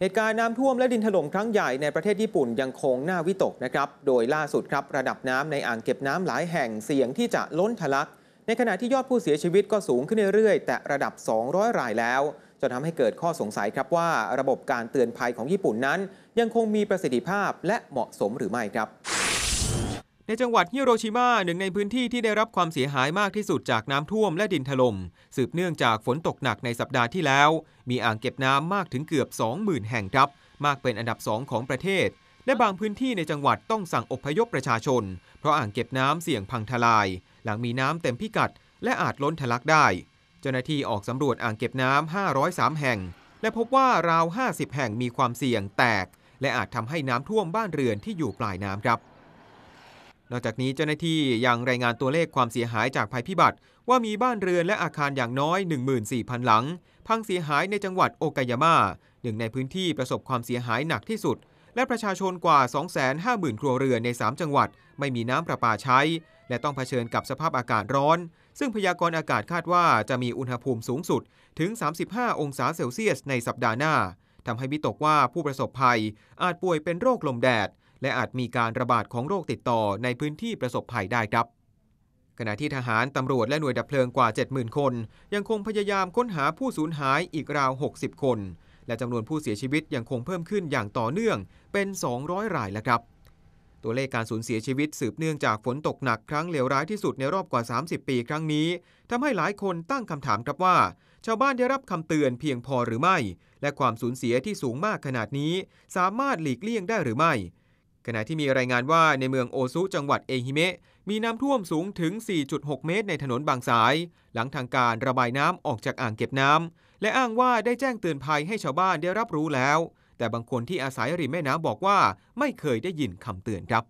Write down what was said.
เหตุการณ์น้ำท่วมและดินถล่มครั้งใหญ่ในประเทศญี่ปุ่นยังคงน่าวิตกนะครับ โดยล่าสุดครับ ระดับน้ำในอ่างเก็บน้ำหลายแห่งเสี่ยงที่จะล้นทะลัก ในขณะที่ยอดผู้เสียชีวิตก็สูงขึ้นเรื่อยๆ แต่ระดับ 200 รายแล้วจนทำให้เกิดข้อสงสัยครับว่าระบบการเตือนภัยของญี่ปุ่นนั้นยังคงมีประสิทธิภาพและเหมาะสมหรือไม่ครับในจังหวัดฮิโรชิมาหนึ่งในพื้นที่ที่ได้รับความเสียหายมากที่สุดจากน้ำท่วมและดินถลม่ม สืบเนื่องจากฝนตกหนักในสัปดาห์ที่แล้ว มีอ่างเก็บน้ำมากถึงเกือบ20,000 แห่งครับ มากเป็นอันดับสองของประเทศ และบางพื้นที่ในจังหวัดต้องสั่งอพยพประชาชน เพราะอ่างเก็บน้ำเสี่ยงพังทลาย หลังมีน้ำเต็มพิกัด และอาจล้นทะลักได้ เจ้าหน้าที่ออกสำรวจอ่างเก็บน้ำ503 แห่ง และพบว่าราว 50 แห่งมีความเสี่ยงแตก และอาจทำให้น้ำท่วมบ้านเรือนที่อยู่ปลายน้ำครับนอกจากนี้เจ้าหน้าที่ยังรายงานตัวเลขความเสียหายจากภัยพิบัติ ว่ามีบ้านเรือนและอาคารอย่างน้อย 14,000 หลัง พังเสียหายในจังหวัดโอกายาม่าหนึ่งในพื้นที่ประสบความเสียหายหนักที่สุด และประชาชนกว่า 250,000 ครัวเรือนใน 3 จังหวัดไม่มีน้ำประปาใช้ และต้องเผชิญกับสภาพอากาศร้อน ซึ่งพยากรณ์อากาศคาดว่า จะมีอุณหภูมิสูงสุด ถึง 35 องศาเซลเซียสในสัปดาห์หน้าทำให้มิตกว่าผู้ประสบภัยอาจป่วยเป็นโรคลมแดดและอาจมีการระบาดของโรคติดต่อในพื้นที่ประสบภัยได้ครับ ขณะที่ทหารตำรวจและหน่วยดับเพลิงกว่า 70,000 คน ยังคงพยายามค้นหาผู้สูญหายอีกราว 60 คน และจำนวนผู้เสียชีวิตยังคงเพิ่มขึ้นอย่างต่อเนื่อง เป็น 200รายแล้วครับ ตัวเลขการสูญเสียชีวิตสืบเนื่องจากฝนตกหนักครั้งเลวร้ายที่สุดในรอบกว่า 30 ปีครั้งนี้ ทำให้หลายคนตั้งคำถามครับว่า ชาวบ้านได้รับคำเตือนเพียงพอหรือไม่ และความสูญเสียที่สูงมากขนาดนี้ สามารถหลีกเลี่ยงได้หรือไม่ขณะที่มีรายงานว่าในเมืองโอซุจังหวัดเอฮิเมะมีน้ำท่วมสูงถึง 4.6 เมตรในถนนบางสาย หลังทางการระบายน้ำออกจากอ่างเก็บน้ำและอ้างว่าได้แจ้งเตือนภัยให้ชาวบ้านได้รับรู้แล้ว แต่บางคนที่อาศัยริมแม่น้ำบอกว่าไม่เคยได้ยินคำเตือนครับ